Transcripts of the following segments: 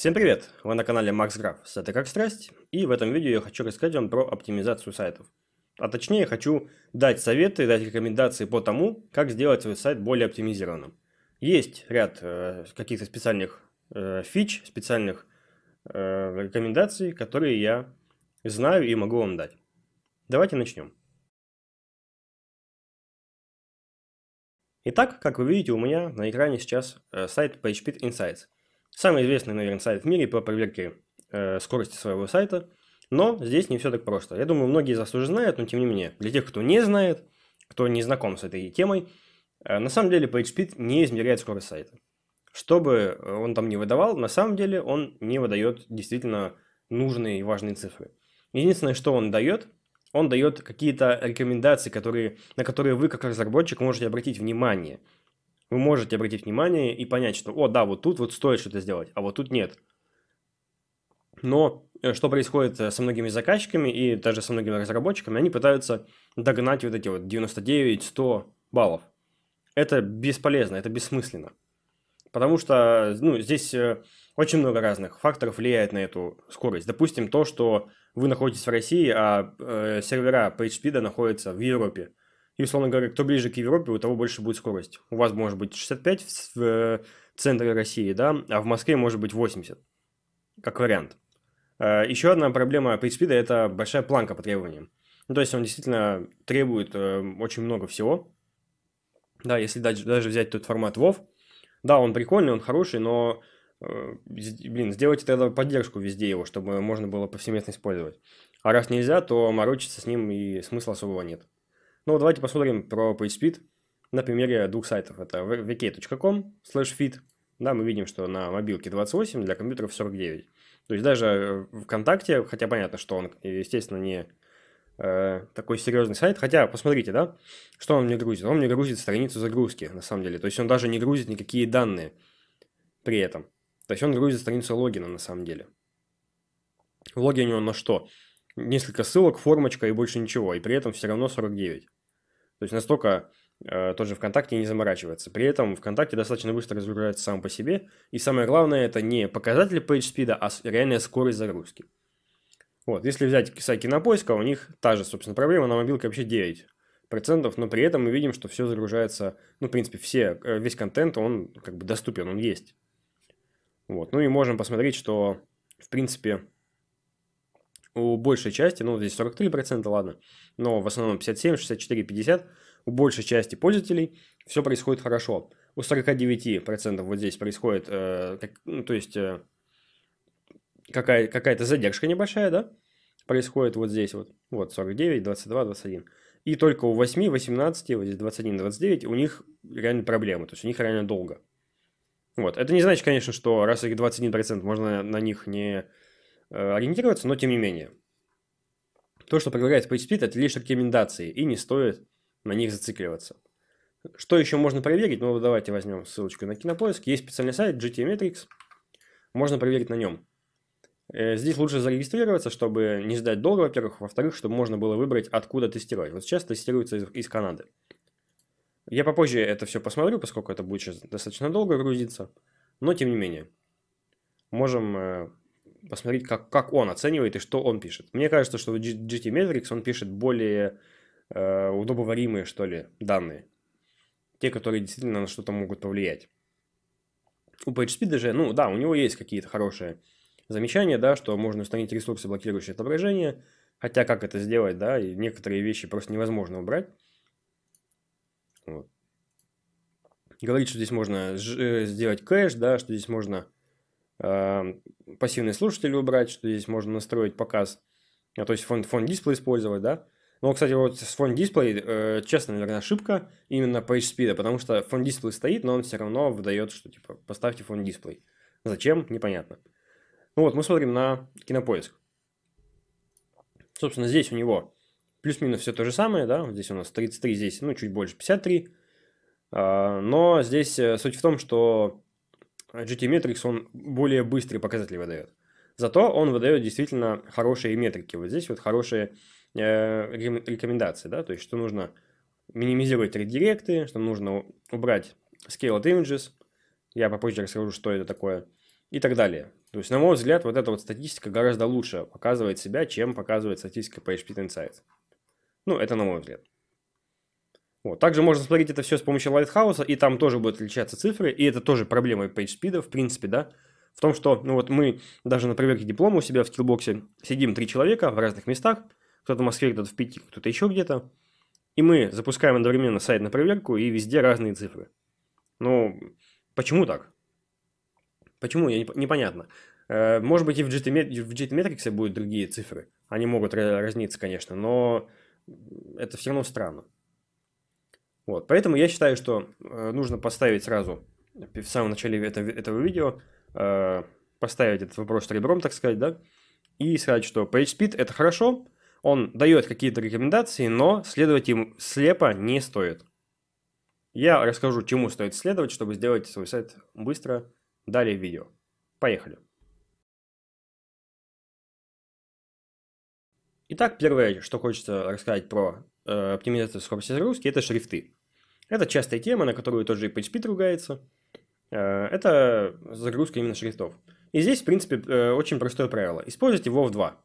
Всем привет! Вы на канале Макс Граф с «Это как страсть» и в этом видео я хочу рассказать вам про оптимизацию сайтов. А точнее хочу дать советы, дать рекомендации по тому, как сделать свой сайт более оптимизированным. Есть ряд э, каких-то специальных э, фич, специальных э, рекомендаций, которые я знаю и могу вам дать. Давайте начнем. Итак, как вы видите, у меня на экране сейчас э, сайт PageSpeed Insights – Самый известный, наверное, сайт в мире по проверке э, скорости своего сайта. Но здесь не все так просто. Я думаю, многие из вас уже знают, но тем не менее. Для тех, кто не знает, кто не знаком с этой темой, э, на самом деле PageSpeed не измеряет скорость сайта. Чтобы э, он там не выдавал, на самом деле он не выдает действительно нужные и важные цифры. Единственное, что он дает, он дает какие-то рекомендации, которые, на которые вы, как разработчик, можете обратить внимание – вы можете обратить внимание и понять, что, о, да, вот тут вот стоит что-то сделать, а вот тут нет. Но э, что происходит э, со многими заказчиками и даже со многими разработчиками, они пытаются догнать вот эти вот 99-100 баллов. Это бесполезно, это бессмысленно. Потому что ну, здесь э, очень много разных факторов влияет на эту скорость. Допустим, то, что вы находитесь в России, а сервера PageSpeed находятся в Европе. И, условно говоря, кто ближе к Европе, у того больше будет скорость. У вас может быть 65 в, в центре России, да, а в Москве может быть 80, как вариант. А, Еще одна проблема пресс-спида – это большая планка по требованиям. Ну, то есть он действительно требует э, очень много всего. Да, если даже, даже взять тот формат WoW, да, он прикольный, он хороший, но, э, блин, сделайте тогда поддержку везде его, чтобы можно было повсеместно использовать. А раз нельзя, то морочиться с ним и смысла особого нет. Ну, давайте посмотрим про PageSpeed на примере двух сайтов. Это vk.com slash fit. Да, мы видим, что на мобилке 28, для компьютеров 49. То есть даже э, ВКонтакте, хотя понятно, что он, естественно, не э, такой серьезный сайт, хотя посмотрите, да, что он мне грузит. Он мне грузит страницу загрузки, на самом деле. То есть он даже не грузит никакие данные при этом. То есть он грузит страницу логина, на самом деле. В логине он на что? Несколько ссылок, формочка и больше ничего, и при этом все равно 49. То есть настолько э, тот же ВКонтакте не заморачивается. При этом ВКонтакте достаточно быстро разгружается сам по себе. И самое главное, это не показатель PageSpeed, а реальная скорость загрузки. Вот, если взять сайт кинопоиска, у них та же, собственно, проблема, на мобилке вообще 9 процентов, но при этом мы видим, что все загружается, ну, в принципе, все, э, весь контент, он как бы доступен, он есть. Вот, ну и можем посмотреть, что, в принципе, у большей части, ну здесь 43%, ладно, но в основном 57, 64, 50, у большей части пользователей все происходит хорошо. У 49% вот здесь происходит, э, как, ну, то есть э, какая, какая-то задержка небольшая, да, происходит вот здесь вот, вот 49, 22, 21. И только у 8, 18, вот здесь 21, 29, у них реально проблемы, то есть у них реально долго. Вот. Это не значит, конечно, что раз их 21% можно на них не Э, ориентироваться, но тем не менее. То, что предлагает PageSpeed, это лишь рекомендации, и не стоит на них зацикливаться. Что еще можно проверить? Ну, давайте возьмем ссылочку на кинопоиск. Есть специальный сайт GT Можно проверить на нем. Э, здесь лучше зарегистрироваться, чтобы не ждать долго, во-первых. Во-вторых, чтобы можно было выбрать, откуда тестировать. Вот сейчас тестируется из, из Канады. Я попозже это все посмотрю, поскольку это будет сейчас достаточно долго грузиться. Но, тем не менее, можем э, посмотреть, как, как он оценивает и что он пишет. Мне кажется, что GT Metrics, он пишет более э, удобоваримые, что ли, данные. Те, которые действительно на что-то могут повлиять. У PageSpeed же, ну да, у него есть какие-то хорошие замечания, да, что можно установить ресурсы, блокирующие отображение, хотя как это сделать, да, и некоторые вещи просто невозможно убрать. Вот. Говорит, что здесь можно э, сделать кэш, да, что здесь можно Э, пассивные слушатели убрать, что здесь можно настроить показ, а то есть фон, фон дисплей использовать, да. Но, ну, кстати, вот с фон дисплей, э, честно, наверное, ошибка именно по HSPD, потому что фон дисплей стоит, но он все равно выдает, что типа поставьте фон дисплей. Зачем? Непонятно. Ну вот, мы смотрим на кинопоиск. Собственно, здесь у него плюс-минус все то же самое, да, здесь у нас 33, здесь, ну, чуть больше 53, а, но здесь э, суть в том, что а GT Metrics, он более быстрые показатели выдает. Зато он выдает действительно хорошие метрики. Вот здесь вот хорошие э, рекомендации, да, то есть что нужно минимизировать редиректы, что нужно убрать scaled images, я попозже расскажу, что это такое, и так далее. То есть, на мой взгляд, вот эта вот статистика гораздо лучше показывает себя, чем показывает статистика по Insights. Ну, это на мой взгляд. Вот. Также можно смотреть это все с помощью Лайтхауса, и там тоже будут отличаться цифры, и это тоже проблема PageSpeed, в принципе, да, в том, что, ну вот мы даже на проверке диплома у себя в скиллбоксе сидим три человека в разных местах, кто-то в Москве, кто-то в Питере, кто-то еще где-то, и мы запускаем одновременно сайт на проверку, и везде разные цифры. Ну, почему так? Почему? Я непонятно. Э, может быть, и в GitMetrics будут другие цифры. Они могут разниться, конечно, но это все равно странно. Вот, поэтому я считаю, что э, нужно поставить сразу в самом начале этого, этого видео, э, поставить этот вопрос ребром, так сказать, да, и сказать, что PageSpeed это хорошо, он дает какие-то рекомендации, но следовать им слепо не стоит. Я расскажу, чему стоит следовать, чтобы сделать свой сайт быстро. Далее в видео. Поехали. Итак, первое, что хочется рассказать про Э, оптимизация скорости загрузки – это шрифты. Это частая тема, на которую тот же PHP ругается. Э, это загрузка именно шрифтов. И здесь, в принципе, э, очень простое правило. Используйте WoW 2.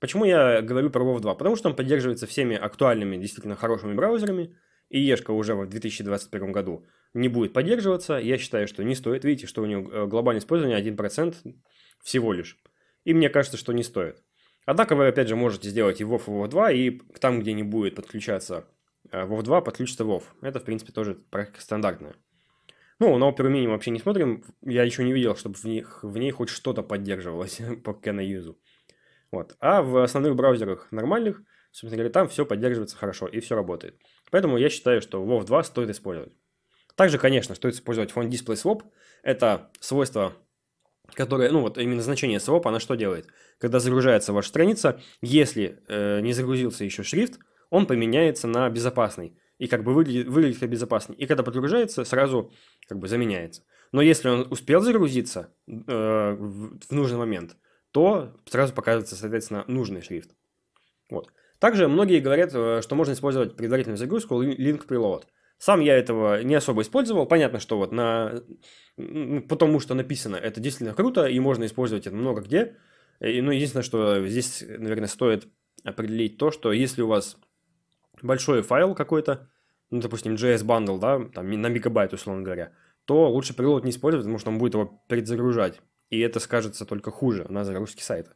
Почему я говорю про WoW 2? Потому что он поддерживается всеми актуальными, действительно хорошими браузерами. И Ешка уже в 2021 году не будет поддерживаться. Я считаю, что не стоит. Видите, что у него глобальное использование 1% всего лишь. И мне кажется, что не стоит. Однако вы, опять же, можете сделать и WoW, и WoW 2, и там, где не будет подключаться WoW э, 2, подключится WoW. Это, в принципе, тоже практика стандартная. Ну, на Opera Mini вообще не смотрим. Я еще не видел, чтобы в, них, в ней хоть что-то поддерживалось по Can Вот. А в основных браузерах нормальных, собственно говоря, там все поддерживается хорошо и все работает. Поэтому я считаю, что WoW 2 стоит использовать. Также, конечно, стоит использовать фон Display Swap. Это свойство которая, ну вот именно значение SROP, она что делает? Когда загружается ваша страница, если э, не загрузился еще шрифт, он поменяется на безопасный. И как бы выглядит, выглядит как безопасный. И когда подгружается, сразу как бы заменяется. Но если он успел загрузиться э, в, в нужный момент, то сразу показывается, соответственно, нужный шрифт. Вот. Также многие говорят, э, что можно использовать предварительную загрузку link preload. Сам я этого не особо использовал. Понятно, что вот на... Потому что написано, это действительно круто, и можно использовать это много где. И, ну, единственное, что здесь, наверное, стоит определить то, что если у вас большой файл какой-то, ну, допустим, JS bundle, да, там на мегабайт, условно говоря, то лучше прилот не использовать, потому что он будет его перезагружать. И это скажется только хуже на загрузке сайта.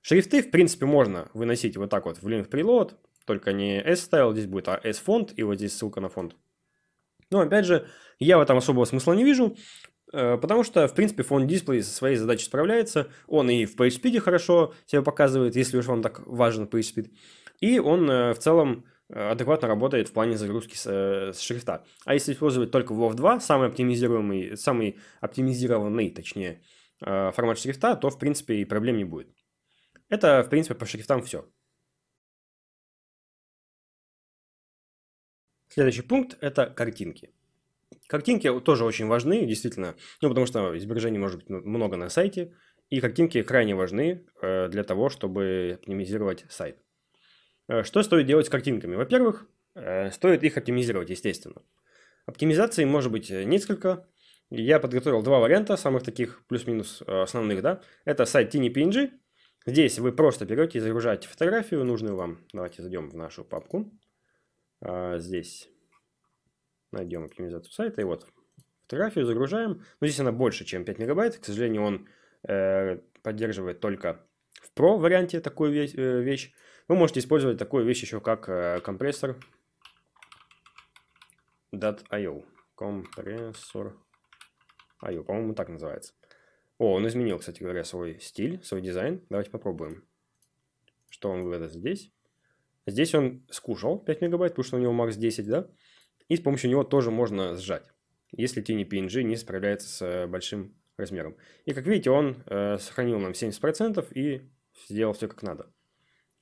Шрифты, в принципе, можно выносить вот так вот в link preload, только не S-style, здесь будет а S-фонд, и вот здесь ссылка на фонд. Но опять же, я в этом особого смысла не вижу, э, потому что, в принципе, фон дисплей со своей задачей справляется. Он и в PageSpeed хорошо себя показывает, если уж вам так важен PageSpeed. И он э, в целом э, адекватно работает в плане загрузки с, с шрифта. А если использовать только WoW 2, самый оптимизируемый, самый оптимизированный, точнее, формат шрифта, то, в принципе, и проблем не будет. Это, в принципе, по шрифтам все. Следующий пункт – это картинки. Картинки тоже очень важны, действительно, ну, потому что изображений может быть ну, много на сайте, и картинки крайне важны э, для того, чтобы оптимизировать сайт. Э, что стоит делать с картинками? Во-первых, э, стоит их оптимизировать, естественно. Оптимизаций может быть несколько. Я подготовил два варианта, самых таких плюс-минус основных, да. Это сайт TinyPNG. Здесь вы просто берете и загружаете фотографию нужную вам. Давайте зайдем в нашу папку. А, здесь найдем оптимизацию сайта. И вот фотографию загружаем. Но здесь она больше, чем 5 мегабайт. К сожалению, он э, поддерживает только в Pro варианте такую вещь, э, вещь. Вы можете использовать такую вещь еще как э, компрессор .io. Компрессор .io, по-моему, так называется. О, он изменил, кстати говоря, свой стиль, свой дизайн. Давайте попробуем, что он выдаст здесь. Здесь он скушал 5 мегабайт, потому что у него макс 10, да? И с помощью него тоже можно сжать, если Tiny PNG не справляется с э, большим размером. И как видите, он э, сохранил нам 70% и сделал все как надо.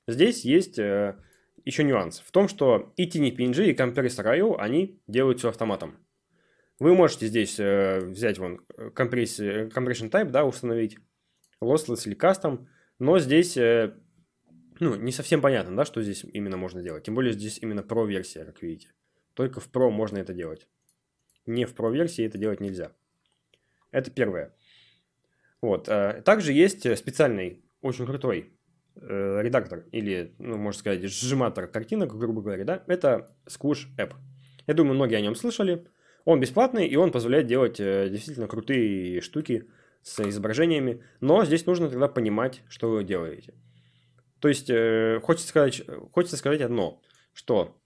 Здесь есть э, еще нюанс в том, что и Tiny PNG, и Compressor.io, они делают все автоматом. Вы можете здесь э, взять вон э, компресс, э, compression type, да, установить lossless или custom, но здесь э, ну, не совсем понятно, да, что здесь именно можно делать. Тем более здесь именно про версия как видите. Только в Pro можно это делать. Не в Pro версии это делать нельзя. Это первое. Вот. Э, также есть э, специальный, очень крутой э, редактор или, ну, можно сказать, сжиматор картинок, грубо говоря, да, это Squish App. Я думаю, многие о нем слышали. Он бесплатный, и он позволяет делать действительно крутые штуки с изображениями, но здесь нужно тогда понимать, что вы делаете. То есть, э, хочется, сказать, э, хочется сказать одно, что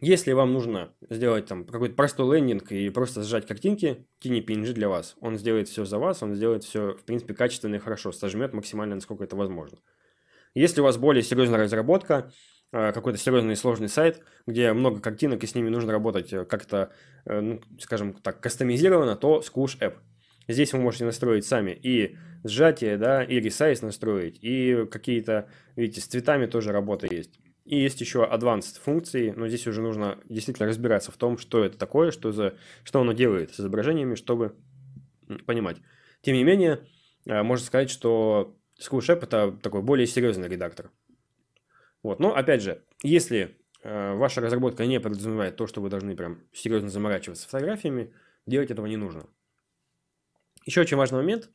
если вам нужно сделать там какой-то простой лендинг и просто сжать картинки, Kini PNG для вас. Он сделает все за вас, он сделает все, в принципе, качественно и хорошо, сожмет максимально, насколько это возможно. Если у вас более серьезная разработка, э, какой-то серьезный и сложный сайт, где много картинок и с ними нужно работать э, как-то, ну, скажем так, кастомизированно, то Squish App – Здесь вы можете настроить сами и сжатие, да, и resize настроить, и какие-то, видите, с цветами тоже работа есть. И есть еще advanced функции, но здесь уже нужно действительно разбираться в том, что это такое, что, за, что оно делает с изображениями, чтобы понимать. Тем не менее, э, можно сказать, что SkillShape это такой более серьезный редактор. Вот. Но, опять же, если э, ваша разработка не подразумевает то, что вы должны прям серьезно заморачиваться фотографиями, делать этого не нужно. Еще очень важный момент.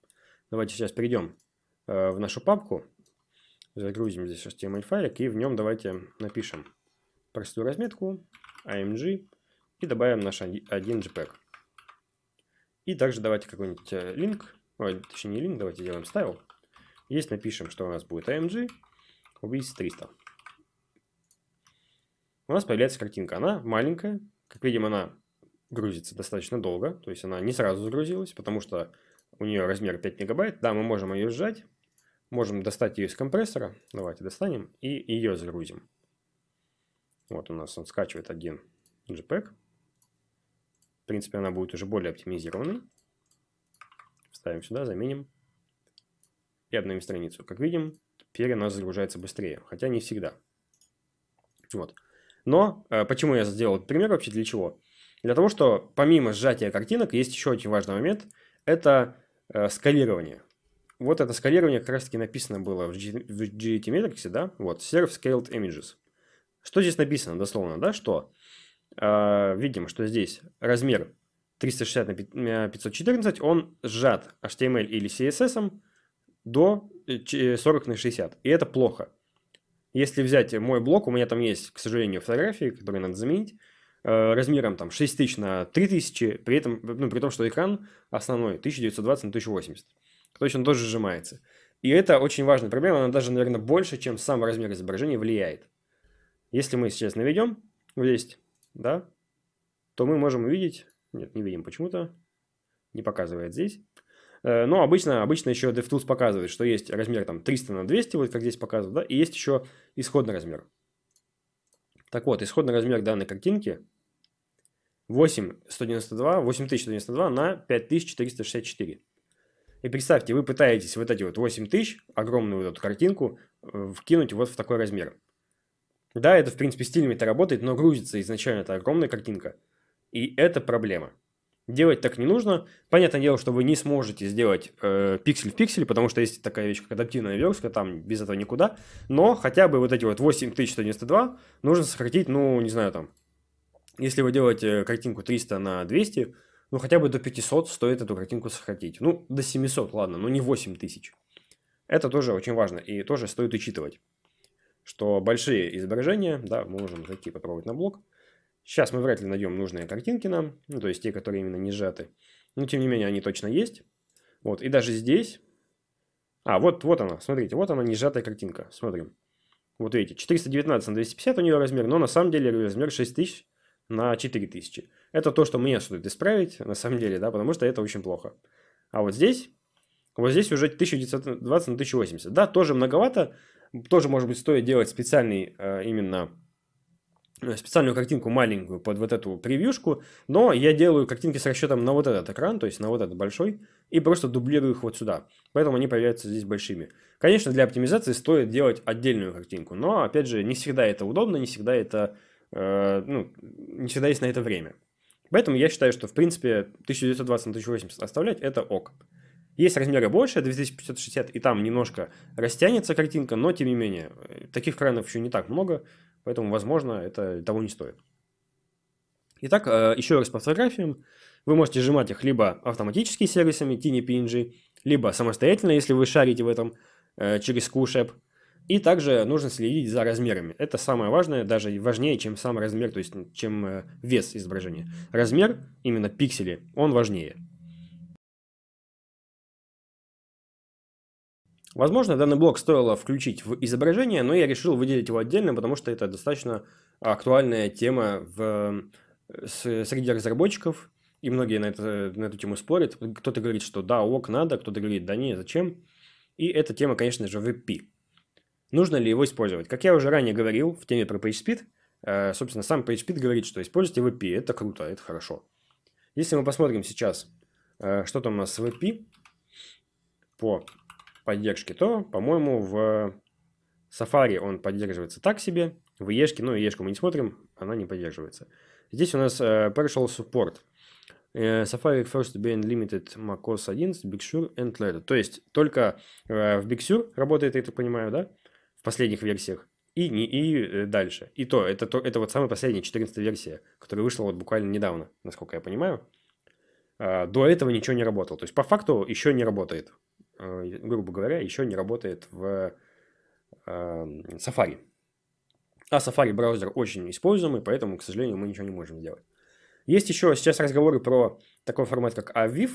Давайте сейчас перейдем э, в нашу папку. Загрузим здесь HTML файлик и в нем давайте напишем простую разметку AMG и добавим наш один JPEG. И также давайте какой-нибудь э, link, ой, точнее не link, давайте делаем style. Здесь напишем, что у нас будет AMG убийц 300. У нас появляется картинка. Она маленькая, как видим, она грузится достаточно долго, то есть она не сразу загрузилась, потому что у нее размер 5 мегабайт. Да, мы можем ее сжать, можем достать ее из компрессора. Давайте достанем и ее загрузим. Вот у нас он скачивает один JPEG. В принципе, она будет уже более оптимизированной. Ставим сюда, заменим. И обновим страницу. Как видим, теперь она загружается быстрее, хотя не всегда. Вот. Но э, почему я сделал этот пример вообще, для чего? Для того, что помимо сжатия картинок, есть еще очень важный момент – это э, скалирование. Вот это скалирование как раз-таки написано было в GT Matrix, да? Вот, Serve Scaled Images. Что здесь написано дословно, да, что э, видим, что здесь размер 360 на 514, э, он сжат HTML или CSS до 40 э, э, на 60, и это плохо. Если взять мой блок, у меня там есть, к сожалению, фотографии, которые надо заменить, Э, размером там тысяч на тысячи, при этом, ну, при том, что экран основной 1920 на 1080. Точно тоже сжимается. И это очень важная проблема, она даже, наверное, больше, чем сам размер изображения влияет. Если мы сейчас наведем вот здесь, да, то мы можем увидеть, нет, не видим почему-то, не показывает здесь. Э, но обычно, обычно еще DevTools показывает, что есть размер там 300 на 200, вот как здесь показывают, да, и есть еще исходный размер. Так вот, исходный размер данной картинки 8192, 8192 на 5464. И представьте, вы пытаетесь вот эти вот 8000, огромную вот эту картинку, э, вкинуть вот в такой размер. Да, это в принципе стильно это работает, но грузится изначально эта огромная картинка. И это проблема. Делать так не нужно. Понятное дело, что вы не сможете сделать э, пиксель в пиксель, потому что есть такая вещь, как адаптивная верстка, там без этого никуда. Но хотя бы вот эти вот 8192 нужно сократить, ну, не знаю, там, если вы делаете картинку 300 на 200, ну, хотя бы до 500 стоит эту картинку сократить. Ну, до 700, ладно, но не 8000. Это тоже очень важно и тоже стоит учитывать, что большие изображения, да, мы можем зайти попробовать на блок, Сейчас мы вряд ли найдем нужные картинки нам, ну, то есть те, которые именно не сжаты. Но тем не менее они точно есть. Вот, и даже здесь... А, вот, вот она, смотрите, вот она не сжатая картинка. Смотрим. Вот видите, 419 на 250 у нее размер, но на самом деле размер 6000 на 4000. Это то, что мне стоит исправить, на самом деле, да, потому что это очень плохо. А вот здесь, вот здесь уже 1920 на 1080. Да, тоже многовато, тоже, может быть, стоит делать специальный э, именно Э, специальную картинку маленькую под вот эту превьюшку, но я делаю картинки с расчетом на вот этот экран, то есть на вот этот большой, и просто дублирую их вот сюда. Поэтому они появляются здесь большими. Конечно, для оптимизации стоит делать отдельную картинку, но, опять же, не всегда это удобно, не всегда это, э, ну, не всегда есть на это время. Поэтому я считаю, что, в принципе, 1920 на 1080 оставлять – это ок. Есть размеры больше, 2560, и там немножко растянется картинка, но тем не менее, э, таких кранов еще не так много, поэтому, возможно, это того не стоит. Итак, э, еще раз по фотографиям. Вы можете сжимать их либо автоматически сервисами Tiny PNG, либо самостоятельно, если вы шарите в этом э, через кушеп. И также нужно следить за размерами. Это самое важное, даже важнее, чем сам размер, то есть чем вес изображения. Размер, именно пиксели, он важнее. Возможно, данный блок стоило включить в изображение, но я решил выделить его отдельно, потому что это достаточно актуальная тема в, э, среди разработчиков, и многие на, это, на эту тему спорят. Кто-то говорит, что да, ок, надо, кто-то говорит, да не, зачем. И эта тема, конечно же, VP. Нужно ли его использовать? Как я уже ранее говорил в теме про PageSpeed, э, собственно, сам PageSpeed говорит, что используйте VP, это круто, это хорошо. Если мы посмотрим сейчас, э, что там у нас с VP по поддержки, то, по-моему, в Safari он поддерживается так себе, в Ешке, ну, Ешку мы не смотрим, она не поддерживается. Здесь у нас э, partial support. Э, Safari first to be unlimited macOS 11, Big Sur and Later. То есть только э, в Big Sur работает, я так понимаю, да? В последних версиях. И, не, и э, дальше. И то, это, то, это вот самая последняя 14 версия, которая вышла вот буквально недавно, насколько я понимаю. Э, до этого ничего не работало. То есть по факту еще не работает. А, грубо говоря, еще не работает в а, Safari. А Safari браузер очень используемый, поэтому, к сожалению, мы ничего не можем сделать. Есть еще сейчас разговоры про такой формат, как AVIF,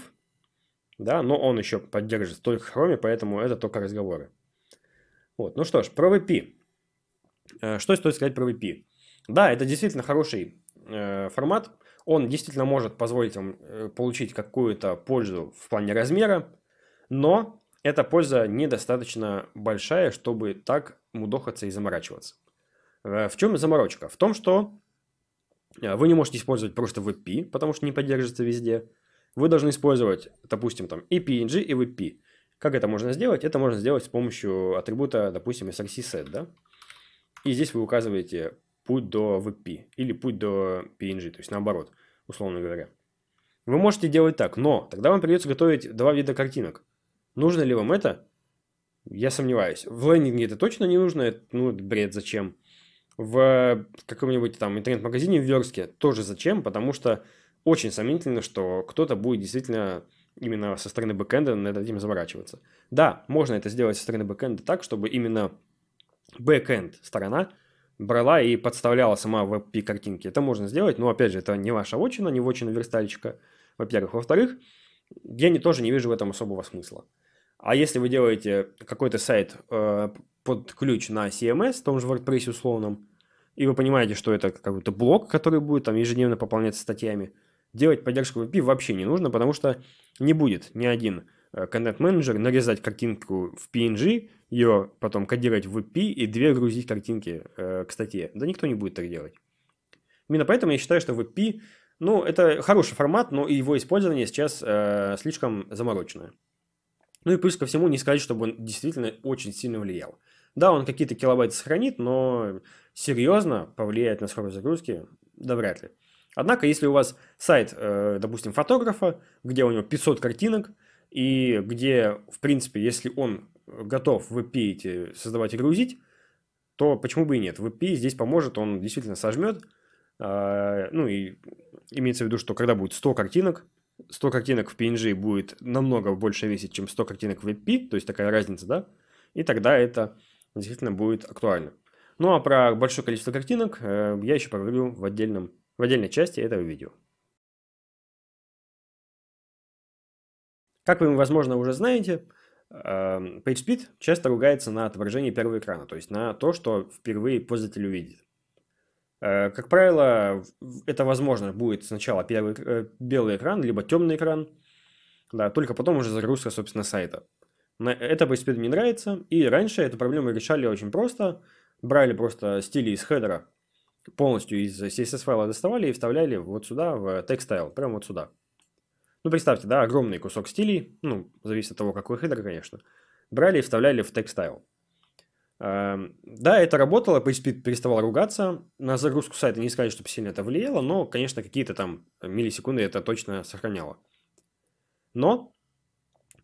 да, но он еще поддерживает только Chrome, поэтому это только разговоры. Вот, ну что ж, про VP. Э, что стоит сказать про VP? Да, это действительно хороший э, формат. Он действительно может позволить вам э, получить какую-то пользу в плане размера, но эта польза недостаточно большая, чтобы так мудохаться и заморачиваться. Э, в чем заморочка? В том, что э, вы не можете использовать просто WebP, потому что не поддерживается везде. Вы должны использовать, допустим, там и PNG, и WebP. Как это можно сделать? Это можно сделать с помощью атрибута, допустим, src-set, да? И здесь вы указываете путь до WebP или путь до PNG, то есть наоборот, условно говоря. Вы можете делать так, но тогда вам придется готовить два вида картинок. Нужно ли вам это? Я сомневаюсь. В лендинге это точно не нужно, это, ну, это бред, зачем? В э, каком-нибудь там интернет-магазине в Верске тоже зачем, потому что очень сомнительно, что кто-то будет действительно именно со стороны бэкэнда над этим заморачиваться. Да, можно это сделать со стороны бэкэнда так, чтобы именно бэкэнд сторона брала и подставляла сама в WebP картинки. Это можно сделать, но опять же, это не ваша вочина, не вочина верстальщика, во-первых. Во-вторых, я не, тоже не вижу в этом особого смысла. А если вы делаете какой-то сайт э, под ключ на CMS, в том же WordPress условном, и вы понимаете, что это какой-то блок, который будет там ежедневно пополняться статьями, делать поддержку VP вообще не нужно, потому что не будет ни один э, контент-менеджер нарезать картинку в PNG, ее потом кодировать в VP и две грузить картинки э, к статье. Да никто не будет так делать. Именно поэтому я считаю, что VP, ну, это хороший формат, но его использование сейчас э, слишком замороченное. Ну и плюс ко всему не сказать, чтобы он действительно очень сильно влиял. Да, он какие-то килобайты сохранит, но серьезно повлияет на скорость загрузки, да вряд ли. Однако, если у вас сайт, э, допустим, фотографа, где у него 500 картинок, и где, в принципе, если он готов в API создавать и грузить, то почему бы и нет? В здесь поможет, он действительно сожмет. Э, ну и имеется в виду, что когда будет 100 картинок, 100 картинок в PNG будет намного больше весить, чем 100 картинок в WebP, то есть такая разница, да, и тогда это действительно будет актуально. Ну а про большое количество картинок э, я еще поговорю в, отдельном, в отдельной части этого видео. Как вы, возможно, уже знаете, э, PageSpeed часто ругается на отображение первого экрана, то есть на то, что впервые пользователь увидит. Э, как правило, это возможно будет сначала первый, э, белый экран, либо темный экран, да, только потом уже загрузка, собственно, сайта. Это PageSpeed мне нравится, и раньше эту проблему решали очень просто. Брали просто стили из хедера, полностью из CSS файла доставали и вставляли вот сюда, в текстайл, прямо вот сюда. Ну, представьте, да, огромный кусок стилей, ну, зависит от того, какой хедер, конечно. Брали и вставляли в текстайл. Эм, да, это работало, PageSpeed переставал ругаться. На загрузку сайта не сказать, чтобы сильно это влияло, но, конечно, какие-то там миллисекунды это точно сохраняло. Но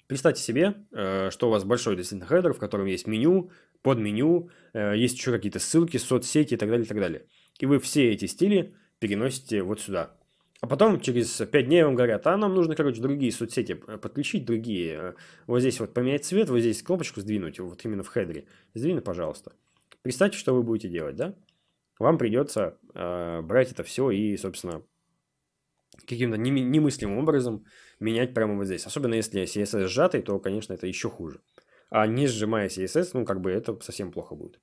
представьте себе, э, что у вас большой действительно хедер, в котором есть меню, под меню, э, есть еще какие-то ссылки, соцсети и так далее, и так далее. И вы все эти стили переносите вот сюда. А потом через 5 дней вам говорят, а нам нужно, короче, другие соцсети подключить, другие. Э, вот здесь вот поменять цвет, вот здесь кнопочку сдвинуть, вот именно в хедере. Сдвинь, пожалуйста. Представьте, что вы будете делать, да? Вам придется э, брать это все и, собственно, каким-то немыслимым образом менять прямо вот здесь. Особенно если CSS сжатый, то, конечно, это еще хуже. А не сжимая CSS, ну, как бы это совсем плохо будет.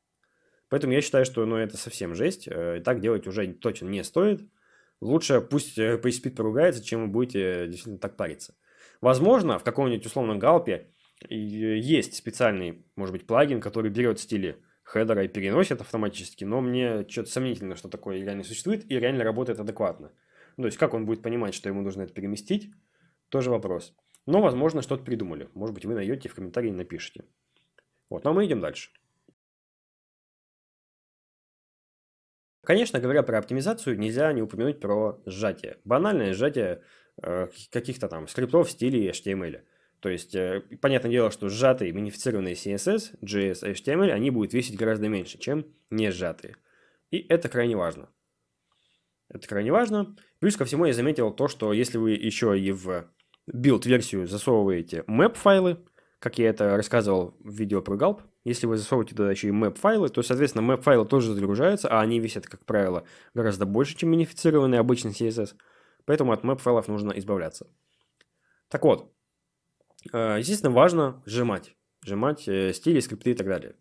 Поэтому я считаю, что ну, это совсем жесть. Э, и так делать уже точно не стоит. Лучше пусть э, PageSpeed поругается, чем вы будете э, действительно так париться. Возможно, в каком-нибудь условном галпе э, есть специальный, может быть, плагин, который берет стили хедера и переносит автоматически, но мне что-то сомнительно, что такое реально существует и реально работает адекватно. Ну, то есть, как он будет понимать, что ему нужно это переместить, тоже вопрос. Но, возможно, что-то придумали. Может быть, вы найдете в комментарии и напишите. Вот, но а мы идем дальше. Конечно, говоря про оптимизацию, нельзя не упомянуть про сжатие. Банальное сжатие э, каких-то там скриптов в стиле HTML. То есть, э, понятное дело, что сжатые минифицированные CSS, JS, HTML, они будут весить гораздо меньше, чем не сжатые. И это крайне важно. Это крайне важно. Плюс ко всему я заметил то, что если вы еще и в build-версию засовываете map-файлы, как я это рассказывал в видео про Galp, если вы засовываете туда еще и map-файлы, то, соответственно, map-файлы тоже загружаются, а они висят, как правило, гораздо больше, чем минифицированный обычный CSS. Поэтому от map-файлов нужно избавляться. Так вот, э, естественно, важно сжимать. Сжимать э, стили, скрипты и так далее.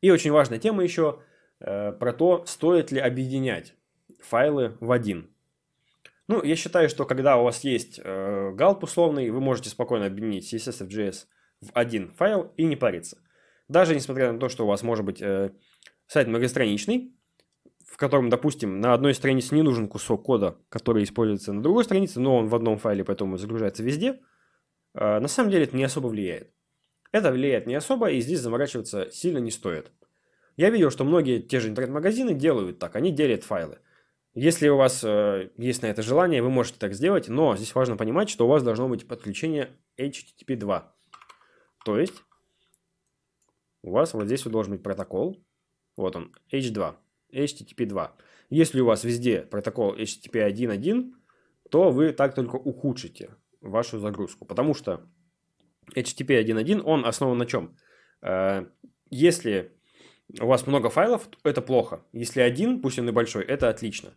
И очень важная тема еще э, про то, стоит ли объединять файлы в один. Ну, я считаю, что когда у вас есть э, галп условный, вы можете спокойно объединить CSS и JS в один файл и не париться. Даже несмотря на то, что у вас может быть э, сайт многостраничный, в котором, допустим, на одной странице не нужен кусок кода, который используется на другой странице, но он в одном файле, поэтому загружается везде, э, на самом деле это не особо влияет. Это влияет не особо, и здесь заморачиваться сильно не стоит. Я видел, что многие те же интернет-магазины делают так, они делят файлы. Если у вас э, есть на это желание, вы можете так сделать, но здесь важно понимать, что у вас должно быть подключение HTTP 2. То есть у вас вот здесь вот должен быть протокол. Вот он, H2, HTTP 2. Если у вас везде протокол HTTP 1.1, то вы так только ухудшите вашу загрузку. Потому что HTTP 1.1, он основан на чем? Э, если у вас много файлов, это плохо. Если один, пусть он и большой, это отлично.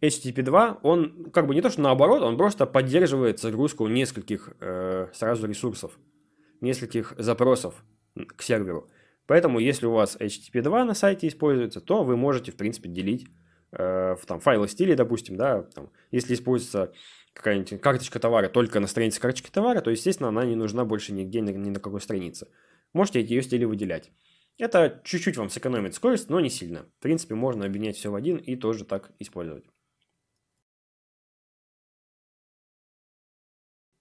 HTTP 2, он как бы не то, что наоборот, он просто поддерживает загрузку нескольких э, сразу ресурсов, нескольких запросов к серверу. Поэтому, если у вас HTTP 2 на сайте используется, то вы можете, в принципе, делить э, в там, файлы стилей, допустим, да, там, если используется какая-нибудь карточка товара только на странице карточки товара, то, естественно, она не нужна больше нигде, ни на какой странице. Можете ее стили выделять. Это чуть-чуть вам сэкономит скорость, но не сильно. В принципе, можно объединять все в один и тоже так использовать.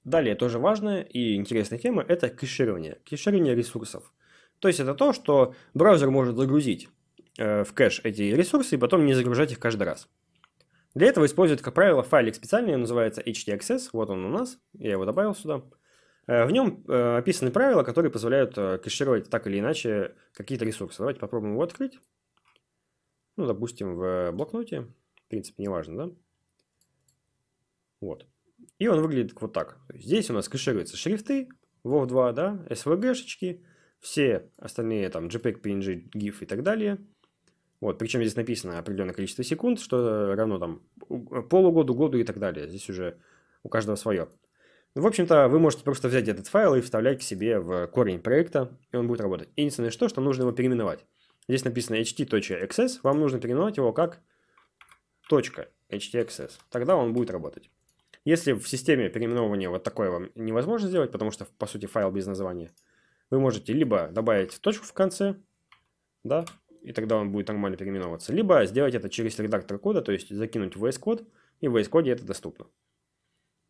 Далее тоже важная и интересная тема – это кэширование. Кэширование ресурсов. То есть это то, что браузер может загрузить э, в кэш эти ресурсы и потом не загружать их каждый раз. Для этого используют, как правило, файлик специальный, он называется htaccess, вот он у нас, я его добавил сюда. Э, в нем э, описаны правила, которые позволяют э, кэшировать так или иначе какие-то ресурсы. Давайте попробуем его открыть. Ну, допустим, в блокноте, в принципе, неважно, да? Вот. И он выглядит вот так. Здесь у нас кэшируются шрифты, WoW 2, да, SVG-шечки, все остальные там JPEG, PNG, GIF и так далее. Вот, причем здесь написано определенное количество секунд, что равно там э, полугоду, году и так далее. Здесь уже у каждого свое. В общем-то, вы можете просто взять этот файл и вставлять к себе в корень проекта, и он будет работать. Единственное что, что нужно его переименовать. Здесь написано ht.xs, вам нужно переименовать его как .htxs. Тогда он будет работать. Если в системе переименования вот такое вам невозможно сделать, потому что, по сути, файл без названия – вы можете либо добавить точку в конце, да, и тогда он будет нормально переименовываться, либо сделать это через редактор кода, то есть закинуть в VS Code, и в VS Code это доступно.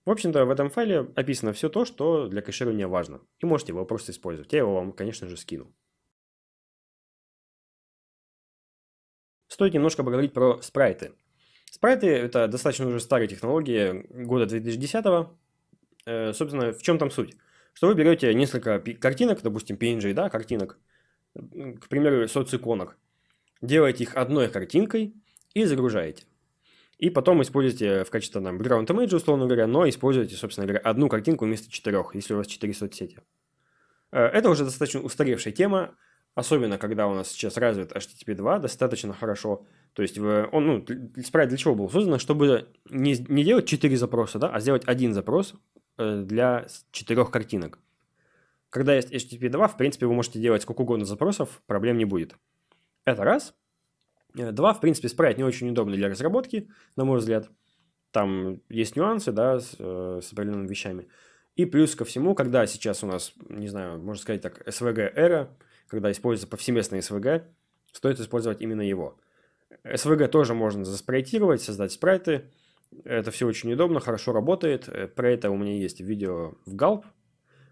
В общем-то, в этом файле описано все то, что для кэширования важно, и можете его просто использовать. Я его вам, конечно же, скину. Стоит немножко поговорить про спрайты. Спрайты – это достаточно уже старые технологии года 2010 -го. Э, собственно, в чем там суть? что вы берете несколько картинок, допустим, PNG, да, картинок, к примеру, социконок, делаете их одной картинкой и загружаете. И потом используете в качестве там, background image, условно говоря, но используете, собственно говоря, одну картинку вместо четырех, если у вас четыре соцсети. Э, это уже достаточно устаревшая тема, Особенно, когда у нас сейчас развит HTTP 2 достаточно хорошо. То есть он, ну, Sprite для чего был создан? Чтобы не, не делать 4 запроса, да, а сделать один запрос э, для четырех картинок. Когда есть HTTP 2, в принципе, вы можете делать сколько угодно запросов, проблем не будет. Это раз. Э, два, в принципе, спрайт не очень удобный для разработки, на мой взгляд. Там есть нюансы, да, с, э, с определенными вещами. И плюс ко всему, когда сейчас у нас, не знаю, можно сказать так, SVG-эра, когда используется повсеместно SVG, стоит использовать именно его. SVG тоже можно заспрайтировать, создать спрайты. Это все очень удобно, хорошо работает. Э, про это у меня есть видео в Gulp.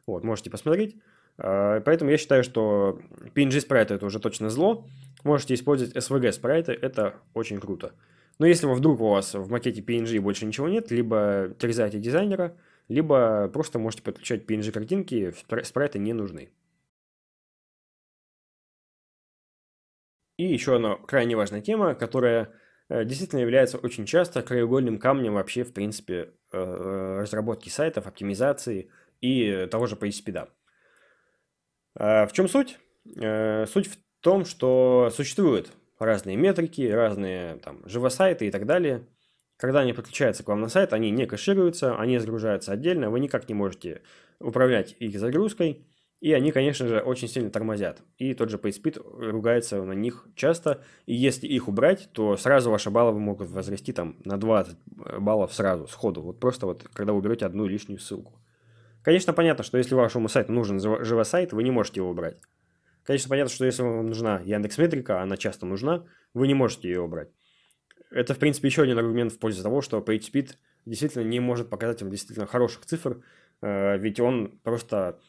Вот, можете посмотреть. А, поэтому я считаю, что PNG спрайты это уже точно зло. Можете использовать SVG спрайты, это очень круто. Но если вдруг у вас в макете PNG больше ничего нет, либо терзаете дизайнера, либо просто можете подключать PNG картинки, спрайты не нужны. И еще одна крайне важная тема, которая э, действительно является очень часто краеугольным камнем вообще, в принципе, э, э, разработки сайтов, оптимизации и того же PageSpeed. А в чем суть? Суть в том, что существуют разные метрики, разные там живосайты и так далее. Когда они подключаются к вам на сайт, они не кэшируются, они загружаются отдельно, вы никак не можете управлять их загрузкой. И они, конечно же, очень сильно тормозят. И тот же PageSpeed э, ругается на них часто. И если их убрать, то сразу ваши баллы могут возрасти там на 20 э, баллов сразу, сходу. Вот просто вот, когда вы уберете одну лишнюю ссылку. Конечно, понятно, что если вашему сайту нужен живосайт, вы не можете его убрать. Конечно, понятно, что если вам нужна яндексметрика, она часто нужна, вы не можете ее убрать. Это, в принципе, еще один аргумент в пользу того, что PageSpeed действительно не может показать вам действительно хороших цифр, э, ведь он просто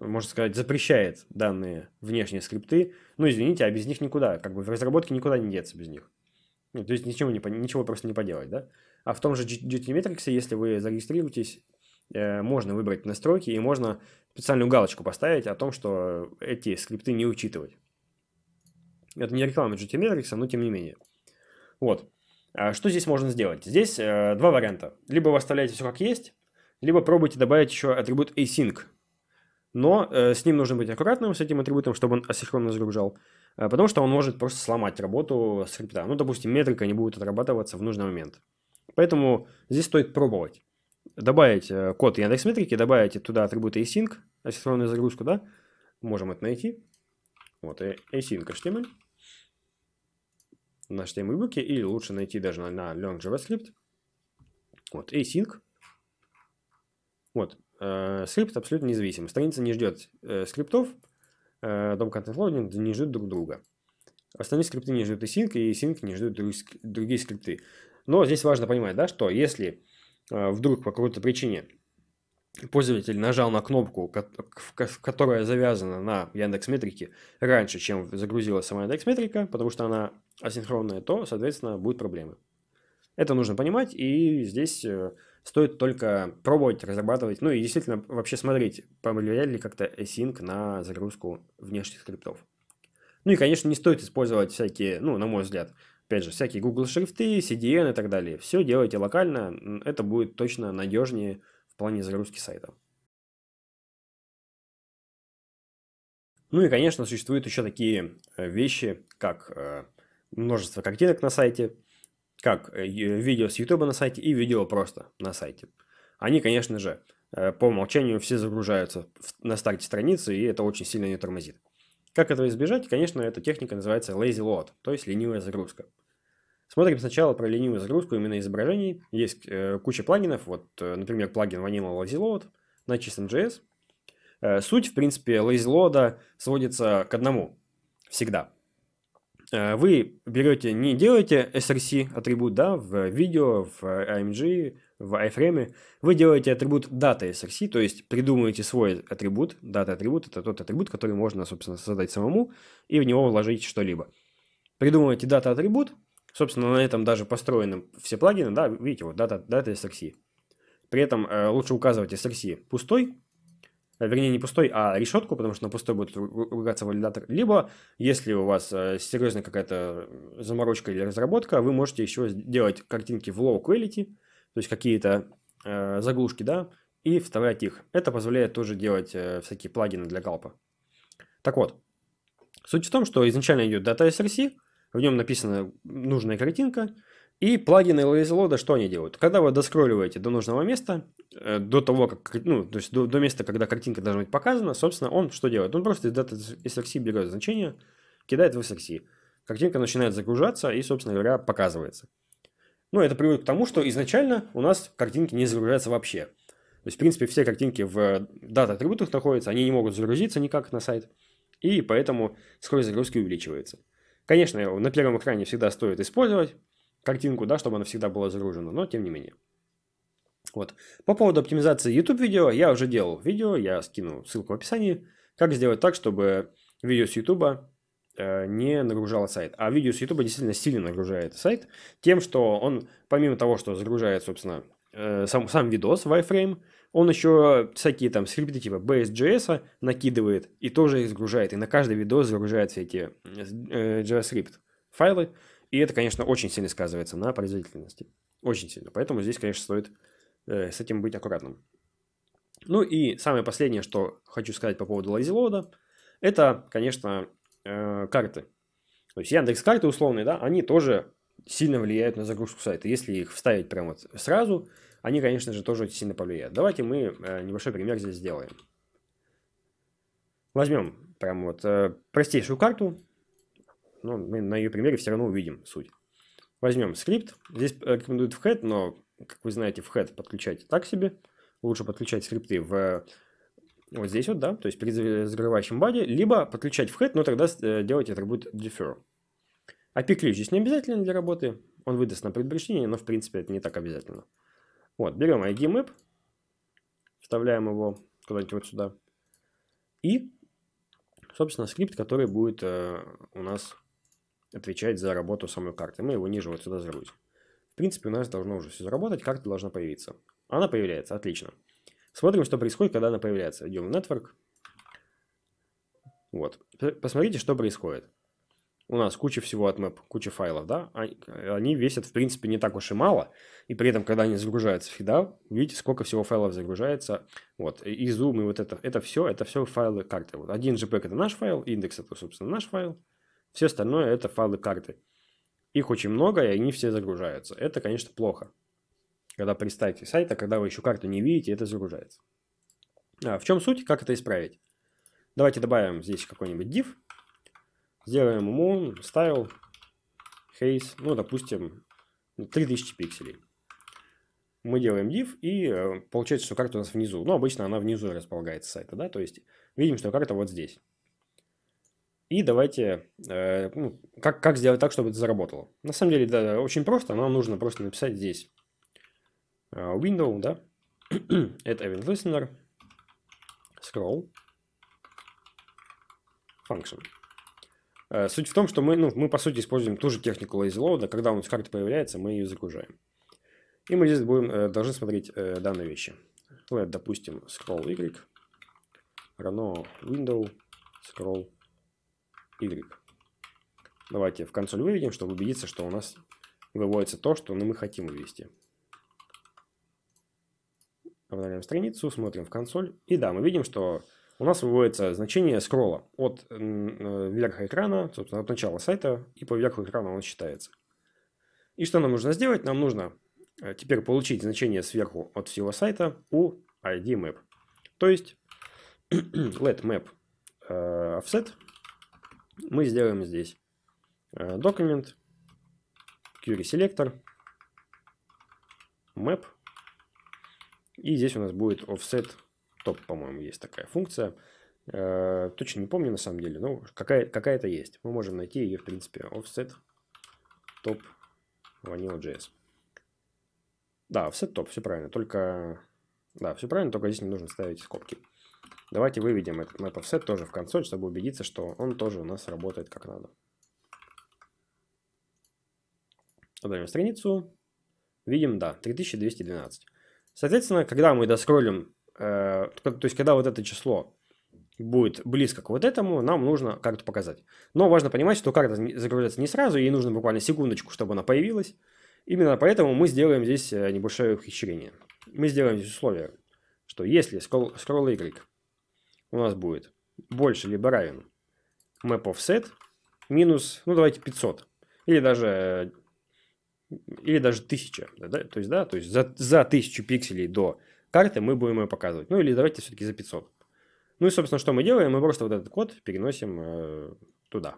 можно сказать, запрещает данные внешние скрипты. Ну, извините, а без них никуда. Как бы в разработке никуда не деться без них. Ну, то есть ничего, не, ничего просто не поделать, да? А в том же Duty Metrics, если вы зарегистрируетесь, э, можно выбрать настройки и можно специальную галочку поставить о том, что эти скрипты не учитывать. Это не реклама Duty Metrics, но тем не менее. Вот. А что здесь можно сделать? Здесь э, два варианта. Либо вы оставляете все как есть, либо пробуйте добавить еще атрибут async но э, с ним нужно быть аккуратным, с этим атрибутом, чтобы он асинхронно загружал, э, потому что он может просто сломать работу скрипта. Ну, допустим, метрика не будет отрабатываться в нужный момент. Поэтому здесь стоит пробовать. Добавить э, код Яндекс Метрики, добавить туда атрибуты async, асинхронную загрузку, да, можем это найти. Вот, э, async HTML на HTML буке, или лучше найти даже на, на Learn JavaScript. Вот, async. Вот, Э, скрипт абсолютно независим. Страница не ждет э, скриптов, э, дом контент лоудинг не ждет друг друга. Остальные скрипты не ждут и синк, и синк не ждут другие скрипты. Но здесь важно понимать, да, что если вдруг по какой-то причине пользователь нажал на кнопку, которая завязана на Яндекс Метрике раньше, чем загрузилась сама Яндекс Метрика, потому что она асинхронная, то, соответственно, будут проблемы. Это нужно понимать, и здесь Стоит только пробовать разрабатывать, ну и действительно вообще смотреть, повлияли ли как-то async на загрузку внешних скриптов. Ну и, конечно, не стоит использовать всякие, ну, на мой взгляд, опять же, всякие Google шрифты, CDN и так далее. Все делайте локально, это будет точно надежнее в плане загрузки сайта. Ну и, конечно, существуют еще такие э, вещи, как э, множество картинок на сайте – как э, видео с YouTube на сайте и видео просто на сайте. Они, конечно же, э, по умолчанию все загружаются на старте страницы, и это очень сильно не тормозит. Как этого избежать? Конечно, эта техника называется lazy load, то есть ленивая загрузка. Смотрим сначала про ленивую загрузку именно изображений. Есть э, куча плагинов, вот, э, например, плагин Vanilla Lazy Load на чистом JS. Э, суть, в принципе, lazy load сводится к одному. Всегда. Э, вы берете, не делаете src атрибут, да, в видео, в AMG, а в iframe, вы делаете атрибут data src, то есть придумываете свой атрибут, data атрибут, это тот атрибут, который можно, собственно, создать самому и в него вложить что-либо. Придумываете data атрибут, собственно, на этом даже построены все плагины, да, видите, вот data, data src. При этом э, лучше указывать src пустой, Э, вернее, не пустой, а решетку, потому что на пустой будет ругаться валидатор. Либо, если у вас э, серьезная какая-то э, заморочка или разработка, вы можете еще сделать картинки в low quality, то есть какие-то э, заглушки, да, и вставлять их. Это позволяет тоже делать э, всякие плагины для галпа. Так вот, суть в том, что изначально идет DataSRC, в нем написана нужная картинка, и плагины LVS-лода, что они делают? Когда вы доскролливаете до нужного места, э, до того, как, ну, то есть до, до места, когда картинка должна быть показана, собственно, он что делает? Он просто из даты SRC берет значение, кидает в SRC. Картинка начинает загружаться и, собственно говоря, показывается. Но ну, это приводит к тому, что изначально у нас картинки не загружаются вообще. То есть, в принципе, все картинки в э, дата-атрибутах находятся, они не могут загрузиться никак на сайт, и поэтому скорость загрузки увеличивается. Конечно, на первом экране всегда стоит использовать, картинку, да, чтобы она всегда была загружена, но тем не менее. Вот. По поводу оптимизации YouTube видео, я уже делал видео, я скину ссылку в описании, как сделать так, чтобы видео с YouTube э, не нагружало сайт. А видео с YouTube действительно сильно нагружает сайт тем, что он, помимо того, что загружает, собственно, э, сам, сам видос iframe, он еще всякие там скрипты типа BSJS а накидывает и тоже их загружает. И на каждый видос загружает все эти э, э JavaScript файлы. И это, конечно, очень сильно сказывается на производительности. Очень сильно. Поэтому здесь, конечно, стоит э, с этим быть аккуратным. Ну и самое последнее, что хочу сказать по поводу лазилода, это, конечно, э, карты. То есть Яндекс карты условные, да, они тоже сильно влияют на загрузку сайта. Если их вставить прямо вот сразу, они, конечно же, тоже очень сильно повлияют. Давайте мы э, небольшой пример здесь сделаем. Возьмем прям вот э, простейшую карту, но ну, мы на ее примере все равно увидим суть. Возьмем скрипт. Здесь э, рекомендуют в head, но, как вы знаете, в head подключать так себе. Лучше подключать скрипты в вот здесь вот, да, то есть при закрывающем баде, либо подключать в head, но тогда э, делать атрибут defer. API-ключ здесь не обязательно для работы, он выдаст на предупреждение, но в принципе это не так обязательно. Вот, берем ID вставляем его куда-нибудь вот сюда, и, собственно, скрипт, который будет э, у нас отвечать за работу самой карты. Мы его ниже вот сюда загрузим. В принципе, у нас должно уже все заработать, карта должна появиться. Она появляется, отлично. Смотрим, что происходит, когда она появляется. Идем в Network. Вот. Посмотрите, что происходит. У нас куча всего от map, куча файлов, да? Они весят, в принципе, не так уж и мало. И при этом, когда они загружаются всегда, видите, сколько всего файлов загружается. Вот. И зум, и вот это. Это все, это все файлы карты. Вот один JPEG – это наш файл, индекс – это, собственно, наш файл. Все остальное это файлы карты. Их очень много, и они все загружаются. Это, конечно, плохо. Когда при старте сайта, когда вы еще карту не видите, это загружается. А, в чем суть, как это исправить? Давайте добавим здесь какой-нибудь div. Сделаем ему style haze, ну, допустим, 3000 пикселей. Мы делаем div, и э, получается, что карта у нас внизу. Ну, обычно она внизу располагается сайта, да, то есть видим, что карта вот здесь. И давайте, э, ну, как, как сделать так, чтобы это заработало. На самом деле, да, очень просто, нам нужно просто написать здесь э, window, да, это event listener, scroll, function. Э, суть в том, что мы, ну, мы по сути используем ту же технику lazy load, а когда у нас карта появляется, мы ее загружаем. И мы здесь будем, должны смотреть данные вещи. Let, допустим, scroll y равно window scroll y. Давайте в консоль выведем, чтобы убедиться, что у нас выводится то, что мы хотим вывести. Обновляем страницу, смотрим в консоль. И да, мы видим, что у нас выводится значение скролла от э, верха экрана, собственно, от начала сайта, и по верху экрана он считается. И что нам нужно сделать? Нам нужно э, теперь получить значение сверху от всего сайта у ID map. То есть let map э, offset мы сделаем здесь э, документ, query selector, map, и здесь у нас будет offset top, по-моему, есть такая функция. Э, точно не помню на самом деле, но какая-то какая есть. Мы можем найти ее, в принципе, offset top vanilla.js. Да, offset top, все правильно, только... Да, все правильно, только здесь не нужно ставить скобки. Давайте выведем этот map offset тоже в консоль, чтобы убедиться, что он тоже у нас работает как надо. Создаем страницу. Видим, да, 3212. Соответственно, когда мы доскроллим, э, то есть когда вот это число будет близко к вот этому, нам нужно карту показать. Но важно понимать, что карта загружается не сразу, ей нужно буквально секундочку, чтобы она появилась. Именно поэтому мы сделаем здесь э, небольшое ухищрение. Мы сделаем здесь условие, что если скролл, скролл Y у нас будет больше либо равен map offset минус, ну давайте 500, или даже, или даже 1000, да, да, то есть, да, то есть за, за 1000 пикселей до карты мы будем ее показывать, ну или давайте все-таки за 500. Ну и, собственно, что мы делаем? Мы просто вот этот код переносим э, туда.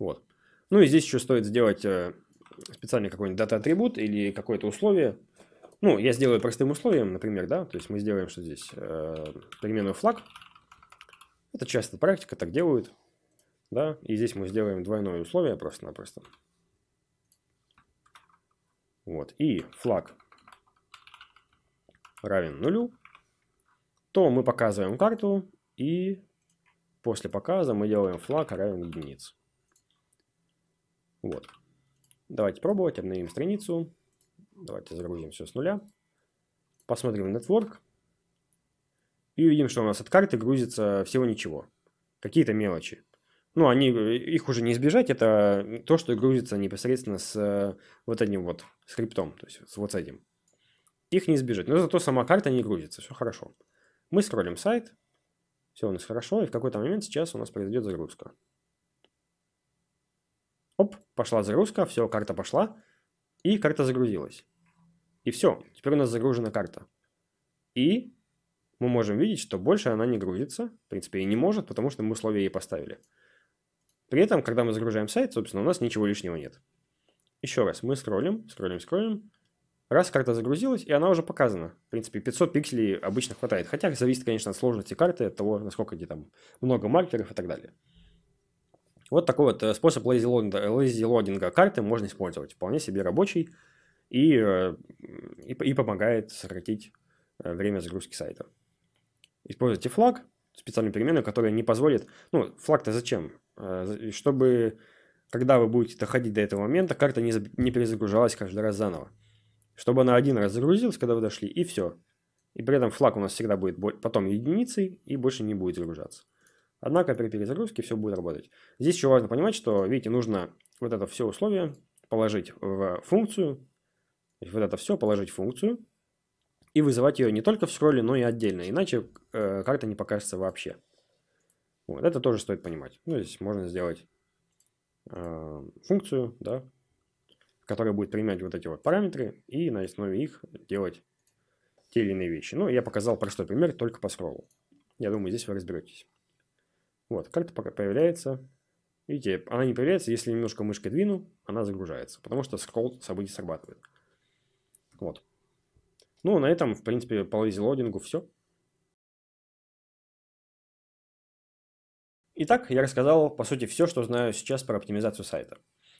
Вот. Ну и здесь еще стоит сделать э, специальный какой-нибудь дата-атрибут или какое-то условие, ну, я сделаю простым условием, например, да, то есть мы сделаем, что здесь э, переменную флаг. Это частая практика, так делают, да, и здесь мы сделаем двойное условие просто-напросто. Вот, и флаг равен нулю, то мы показываем карту, и после показа мы делаем флаг равен единице. Вот. Давайте пробовать, обновим страницу. Давайте загрузим все с нуля. Посмотрим Network. И увидим, что у нас от карты грузится всего ничего. Какие-то мелочи. Ну, они, э, их уже не избежать, это то, что грузится непосредственно с э, вот одним вот скриптом, то есть с вот этим. Их не избежать, но зато сама карта не грузится, все хорошо. Мы скроллим сайт, все у нас хорошо, и в какой-то момент сейчас у нас произойдет загрузка. Оп, пошла загрузка, все, карта пошла. И карта загрузилась. И все, теперь у нас загружена карта. И мы можем видеть, что больше она не грузится, в принципе, и не может, потому что мы условия ей поставили. При этом, когда мы загружаем сайт, собственно, у нас ничего лишнего нет. Еще раз, мы скроллим, скроллим, скроллим. Раз карта загрузилась, и она уже показана. В принципе, 500 пикселей обычно хватает. Хотя зависит, конечно, от сложности карты, от того, насколько где там много маркеров и так далее. Вот такой вот э, способ лейзи-лодинга э, карты можно использовать. Вполне себе рабочий и, э, и, и помогает сократить время загрузки сайта. Используйте флаг, специальную переменную, которая не позволит... Ну, флаг-то зачем? Чтобы, когда вы будете доходить до этого момента, карта не, не перезагружалась каждый раз заново. Чтобы она один раз загрузилась, когда вы дошли, и все. И при этом флаг у нас всегда будет потом единицей и больше не будет загружаться. Однако при перезагрузке все будет работать. Здесь еще важно понимать, что, видите, нужно вот это все условие положить в функцию, вот это все положить в функцию и вызывать ее не только в скролле, но и отдельно, иначе э, карта не покажется вообще. Вот, это тоже стоит понимать. Ну, здесь можно сделать э, функцию, да, которая будет применять вот эти вот параметры и на основе их делать те или иные вещи. Ну, я показал простой пример только по скроллу. Я думаю, здесь вы разберетесь. Вот, карта пока появляется. Видите, она не появляется, если немножко мышкой двину, она загружается, потому что скролл событий срабатывает. Вот. Ну, на этом, в принципе, по лодингу все. Итак, я рассказал, по сути, все, что знаю сейчас про оптимизацию сайта.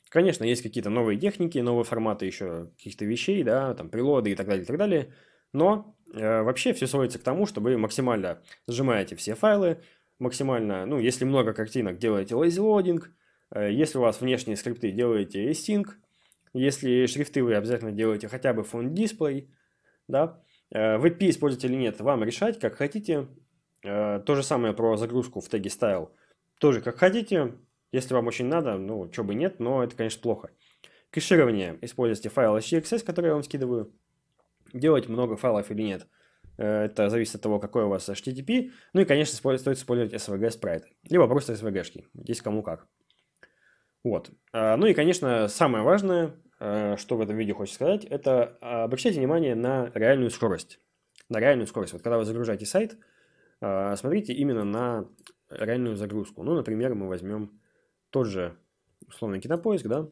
Конечно, есть какие-то новые техники, новые форматы еще каких-то вещей, да, там, прилоды и так далее, и так далее. Но э, вообще все сводится к тому, что вы максимально сжимаете все файлы, максимально, ну, если много картинок, делаете lazy loading, э, если у вас внешние скрипты, делаете async, если шрифты вы обязательно делаете хотя бы фон дисплей, да, э, в ip e используете или нет, вам решать, как хотите. Э, то же самое про загрузку в теге style, тоже как хотите, если вам очень надо, ну, что бы нет, но это, конечно, плохо. Кэширование. Используйте файл HTXS, который я вам скидываю. Делать много файлов или нет – Э, это зависит от того, какой у вас HTTP. Ну и, конечно, стоит использовать SVG спрайт. Либо просто SVG-шки. Здесь кому как. Вот. Э, ну и, конечно, самое важное, э, что в этом видео хочется сказать, это обращайте внимание на реальную скорость. На реальную скорость. Вот когда вы загружаете сайт, смотрите именно на реальную загрузку. Ну, например, мы возьмем тот же условный кинопоиск, да,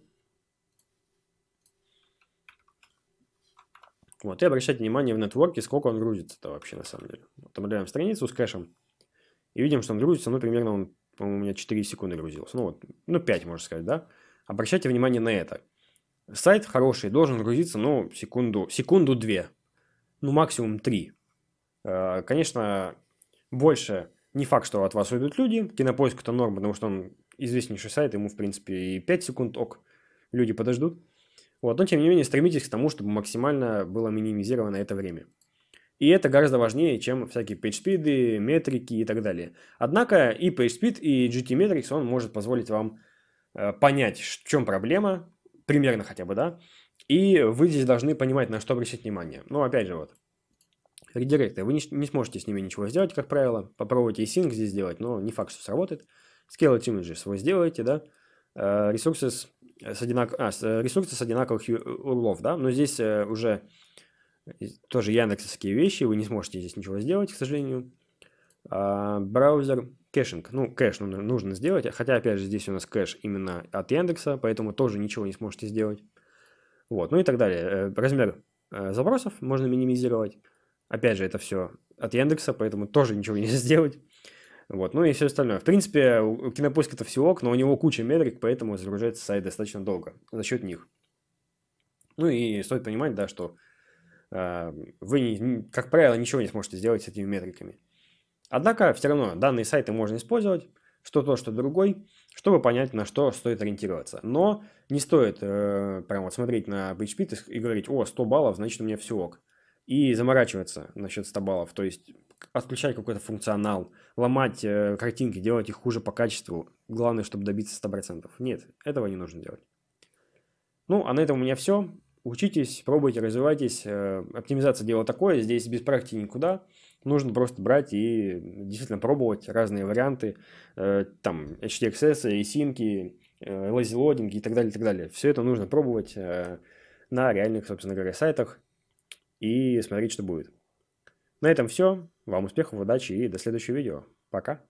Вот, и а обращать внимание в нетворке, сколько он грузится-то вообще на самом деле. Вот обновляем страницу с кэшем и видим, что он грузится, ну, примерно он, у меня 4 секунды грузился. Ну, вот, ну, 5, можно сказать, да. Обращайте внимание на это. Сайт хороший, должен грузиться, ну, секунду, секунду-две, ну, максимум 3. Э, конечно, больше не факт, что от вас уйдут люди. Кинопоиск это норм, потому что он известнейший сайт, ему, в принципе, и 5 секунд ок, люди подождут. Вот, но тем не менее стремитесь к тому, чтобы максимально было минимизировано это время. И это гораздо важнее, чем всякие PageSpeed, метрики и так далее. Однако и PageSpeed, и GT Metrics, он может позволить вам э, понять, в чем проблема, примерно хотя бы, да, и вы здесь должны понимать, на что обращать внимание. Ну, опять же, вот, редиректы, вы не, не сможете с ними ничего сделать, как правило, попробуйте и sync здесь сделать, но не факт, что сработает. Scale images вы сделаете, да, resources э, Э, с одинак... а, э, ресурсы с одинаковых э, урлов, да, но здесь уже тоже яндексовские вещи, вы не сможете здесь ничего сделать, к сожалению. А, браузер, кэшинг, ну, кэш ну, нужно сделать, хотя, опять же, здесь у нас кэш именно от Яндекса, поэтому тоже ничего не сможете сделать. Вот, ну и так далее. Размер запросов можно минимизировать. Опять же, это все от Яндекса, поэтому тоже ничего не сделать. Вот. Ну и все остальное. В принципе, у Кинопоиска это все ок, но у него куча метрик, поэтому загружается сайт достаточно долго за счет них. Ну и стоит понимать, да, что э, вы, как правило, ничего не сможете сделать с этими метриками. Однако, все равно, данные сайты можно использовать, что то, что другой, чтобы понять, на что стоит ориентироваться. Но не стоит э, прям вот смотреть на BHP и говорить, о, 100 баллов, значит, у меня все ок. И заморачиваться насчет 100 баллов. То есть отключать какой-то функционал, ломать э, картинки, делать их хуже по качеству. Главное, чтобы добиться 100%. Нет, этого не нужно делать. Ну, а на этом у меня все. Учитесь, пробуйте, развивайтесь. Э, оптимизация дело такое, здесь без практики никуда. Нужно просто брать и действительно пробовать разные варианты. Э, там HTXS, и э, lazy loading и так далее, и так далее. Все это нужно пробовать э, на реальных, собственно говоря, сайтах и смотреть, что будет. На этом все. Вам успехов, удачи и до следующего видео. Пока!